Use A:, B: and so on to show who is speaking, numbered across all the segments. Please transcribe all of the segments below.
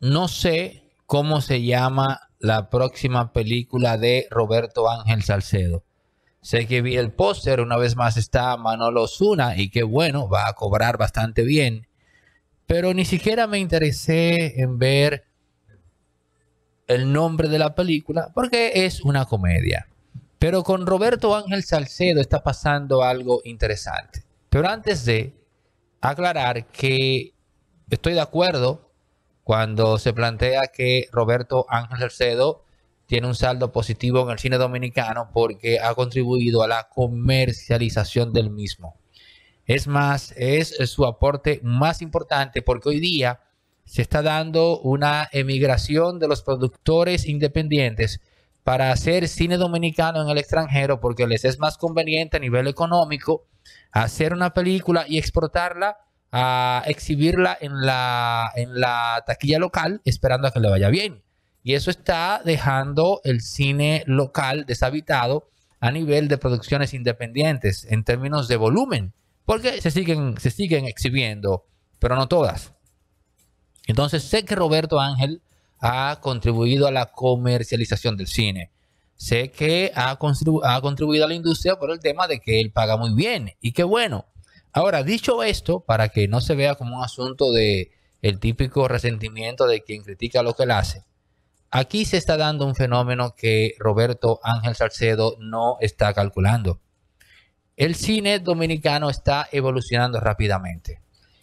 A: No sé cómo se llama la próxima película de Roberto Ángel Salcedo. Sé que vi el póster, una vez más está Manolo Osuna... y que bueno, va a cobrar bastante bien. Pero ni siquiera me interesé en ver el nombre de la película porque es una comedia. Pero con Roberto Ángel Salcedo está pasando algo interesante. Pero antes de aclarar que estoy de acuerdo cuando se plantea que Roberto Ángel Cercedo tiene un saldo positivo en el cine dominicano porque ha contribuido a la comercialización del mismo. Es más, es su aporte más importante porque hoy día se está dando una emigración de los productores independientes para hacer cine dominicano en el extranjero porque les es más conveniente a nivel económico hacer una película y exportarla a exhibirla en la, en la taquilla local esperando a que le vaya bien. Y eso está dejando el cine local deshabitado a nivel de producciones independientes en términos de volumen, porque se siguen, se siguen exhibiendo, pero no todas. Entonces sé que Roberto Ángel ha contribuido a la comercialización del cine. Sé que ha, ha contribuido a la industria por el tema de que él paga muy bien y qué bueno. Ahora, dicho esto, para que no se vea como un asunto de el típico resentimiento de quien critica lo que él hace, aquí se está dando un fenómeno que Roberto Ángel Salcedo no está calculando. El cine dominicano está evolucionando rápidamente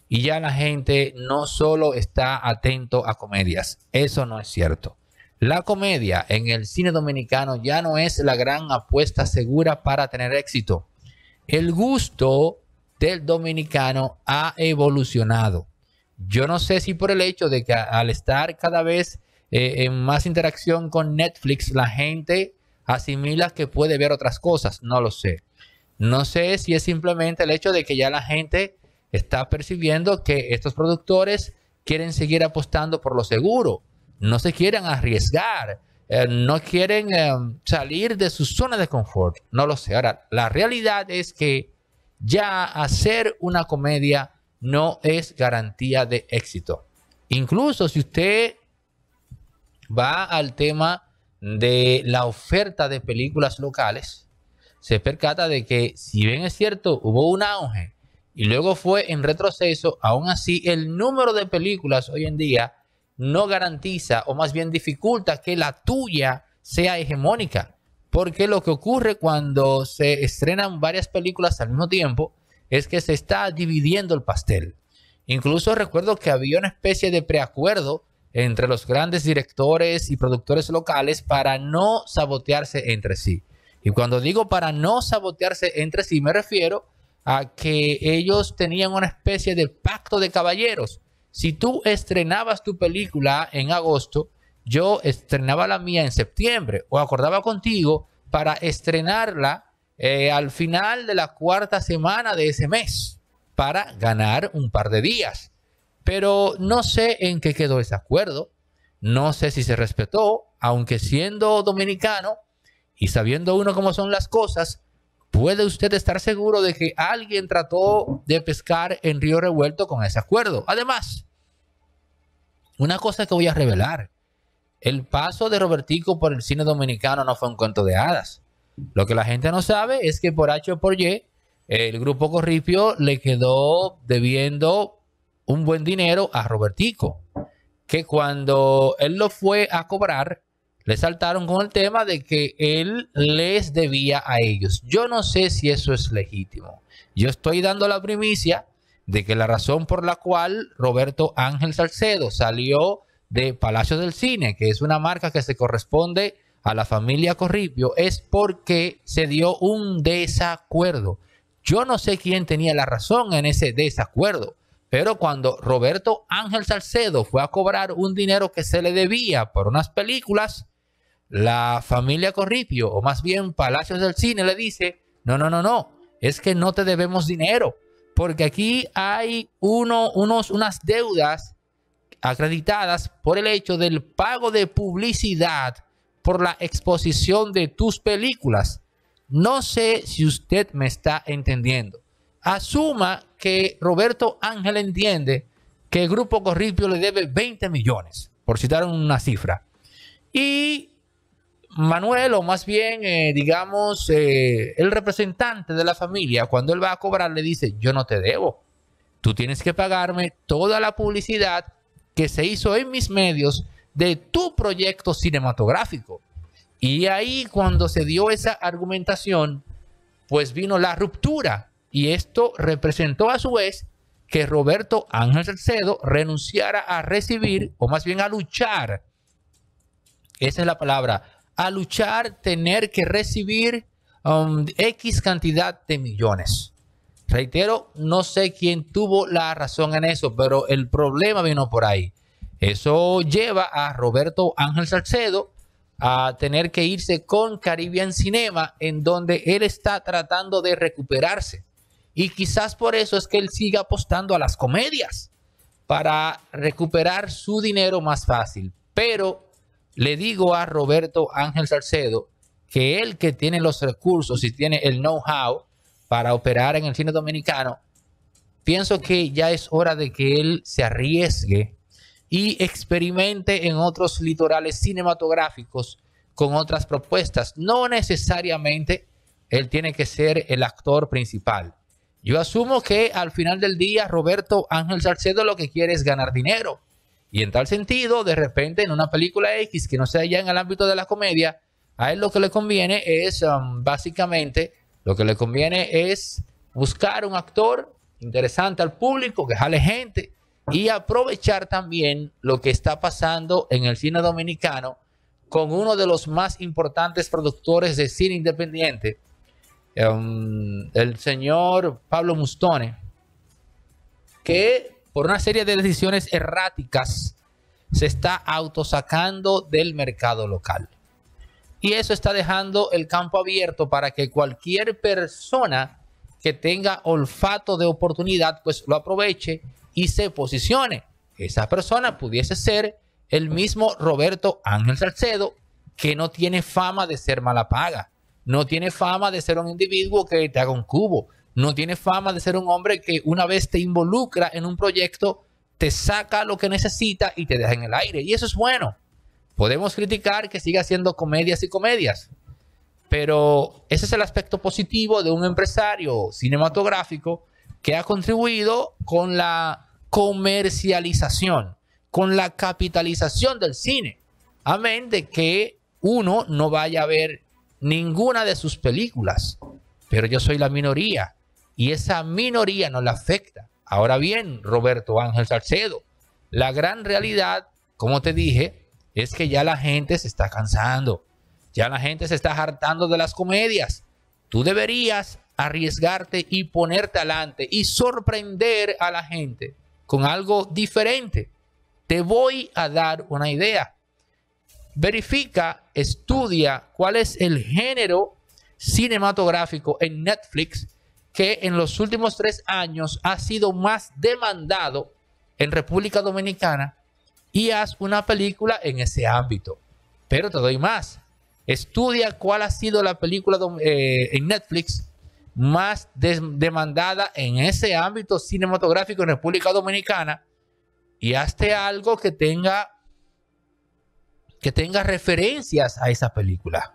A: y ya la gente no solo está atento a comedias, eso no es cierto. La comedia en el cine dominicano ya no es la gran apuesta segura para tener éxito. El gusto del dominicano ha evolucionado. Yo no sé si por el hecho de que al estar cada vez eh, en más interacción con Netflix, la gente asimila que puede ver otras cosas, no lo sé. No sé si es simplemente el hecho de que ya la gente está percibiendo que estos productores quieren seguir apostando por lo seguro, no se quieren arriesgar, eh, no quieren eh, salir de su zona de confort, no lo sé. Ahora, la realidad es que ya hacer una comedia no es garantía de éxito. Incluso si usted va al tema de la oferta de películas locales, se percata de que si bien es cierto, hubo un auge y luego fue en retroceso, aún así el número de películas hoy en día no garantiza o más bien dificulta que la tuya sea hegemónica. Porque lo que ocurre cuando se estrenan varias películas al mismo tiempo es que se está dividiendo el pastel. Incluso recuerdo que había una especie de preacuerdo entre los grandes directores y productores locales para no sabotearse entre sí. Y cuando digo para no sabotearse entre sí, me refiero a que ellos tenían una especie de pacto de caballeros. Si tú estrenabas tu película en agosto, yo estrenaba la mía en septiembre o acordaba contigo para estrenarla eh, al final de la cuarta semana de ese mes para ganar un par de días. Pero no sé en qué quedó ese acuerdo, no sé si se respetó, aunque siendo dominicano y sabiendo uno cómo son las cosas, puede usted estar seguro de que alguien trató de pescar en río revuelto con ese acuerdo. Además, una cosa que voy a revelar, el paso de Robertico por el cine dominicano no fue un cuento de hadas. Lo que la gente no sabe es que por H o por Y, el grupo Corripio le quedó debiendo un buen dinero a Robertico, que cuando él lo fue a cobrar, le saltaron con el tema de que él les debía a ellos. Yo no sé si eso es legítimo. Yo estoy dando la primicia de que la razón por la cual Roberto Ángel Salcedo salió de Palacios del Cine, que es una marca que se corresponde a la familia Corripio, es porque se dio un desacuerdo. Yo no sé quién tenía la razón en ese desacuerdo, pero cuando Roberto Ángel Salcedo fue a cobrar un dinero que se le debía por unas películas, la familia Corripio, o más bien Palacios del Cine, le dice, no, no, no, no, es que no te debemos dinero, porque aquí hay unos, unas deudas acreditadas por el hecho del pago de publicidad por la exposición de tus películas. No sé si usted me está entendiendo. Asuma que Roberto Ángel entiende que el Grupo Corripio le debe 20 millones, por citar una cifra. Y Manuel, o más bien, eh, digamos, eh, el representante de la familia, cuando él va a cobrar, le dice, yo no te debo. Tú tienes que pagarme toda la publicidad que se hizo en mis medios de tu proyecto cinematográfico. Y ahí cuando se dio esa argumentación, pues vino la ruptura y esto representó a su vez que Roberto Ángel Salcedo renunciara a recibir, o más bien a luchar, esa es la palabra, a luchar, tener que recibir um, X cantidad de millones. Reitero, no sé quién tuvo la razón en eso, pero el problema vino por ahí. Eso lleva a Roberto Ángel Salcedo a tener que irse con Caribbean Cinema, en donde él está tratando de recuperarse. Y quizás por eso es que él siga apostando a las comedias para recuperar su dinero más fácil. Pero le digo a Roberto Ángel Salcedo que él que tiene los recursos y tiene el know-how, para operar en el cine dominicano, pienso que ya es hora de que él se arriesgue y experimente en otros litorales cinematográficos con otras propuestas. No necesariamente él tiene que ser el actor principal. Yo asumo que al final del día Roberto Ángel Salcedo lo que quiere es ganar dinero. Y en tal sentido, de repente en una película X que no sea ya en el ámbito de la comedia, a él lo que le conviene es um, básicamente lo que le conviene es buscar un actor interesante al público, que jale gente y aprovechar también lo que está pasando en el cine dominicano con uno de los más importantes productores de cine independiente, em, el señor Pablo Mustone, que por una serie de decisiones erráticas se está autosacando del mercado local. Y eso está dejando el campo abierto para que cualquier persona que tenga olfato de oportunidad, pues lo aproveche y se posicione. Esa persona pudiese ser el mismo Roberto Ángel Salcedo, que no tiene fama de ser mala paga, no tiene fama de ser un individuo que te haga un cubo, no tiene fama de ser un hombre que una vez te involucra en un proyecto, te saca lo que necesita y te deja en el aire. Y eso es bueno. Podemos criticar que siga haciendo comedias y comedias, pero ese es el aspecto positivo de un empresario cinematográfico que ha contribuido con la comercialización, con la capitalización del cine. Amén de que uno no vaya a ver ninguna de sus películas, pero yo soy la minoría y esa minoría no la afecta. Ahora bien, Roberto Ángel Salcedo, la gran realidad, como te dije, es que ya la gente se está cansando, ya la gente se está hartando de las comedias. Tú deberías arriesgarte y ponerte adelante y sorprender a la gente con algo diferente. Te voy a dar una idea. Verifica, estudia cuál es el género cinematográfico en Netflix que en los últimos tres años ha sido más demandado en República Dominicana y haz una película en ese ámbito. Pero te doy más. Estudia cuál ha sido la película eh, en Netflix más demandada en ese ámbito cinematográfico en República Dominicana y hazte algo que tenga que tenga referencias a esa película.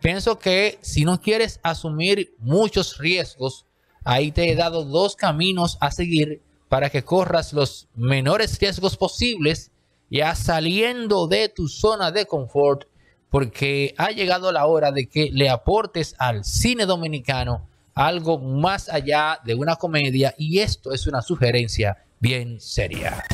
A: Pienso que si no quieres asumir muchos riesgos, ahí te he dado dos caminos a seguir para que corras los menores riesgos posibles ya saliendo de tu zona de confort, porque ha llegado la hora de que le aportes al cine dominicano algo más allá de una comedia y esto es una sugerencia bien seria.